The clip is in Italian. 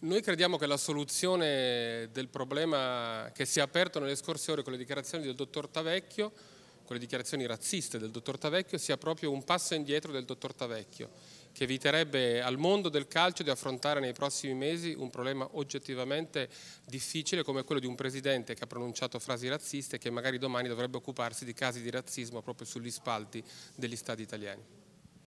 Noi crediamo che la soluzione del problema che si è aperto nelle scorse ore con le dichiarazioni del dottor Tavecchio, con le dichiarazioni razziste del dottor Tavecchio, sia proprio un passo indietro del dottor Tavecchio, che eviterebbe al mondo del calcio di affrontare nei prossimi mesi un problema oggettivamente difficile come quello di un presidente che ha pronunciato frasi razziste e che magari domani dovrebbe occuparsi di casi di razzismo proprio sugli spalti degli stadi italiani.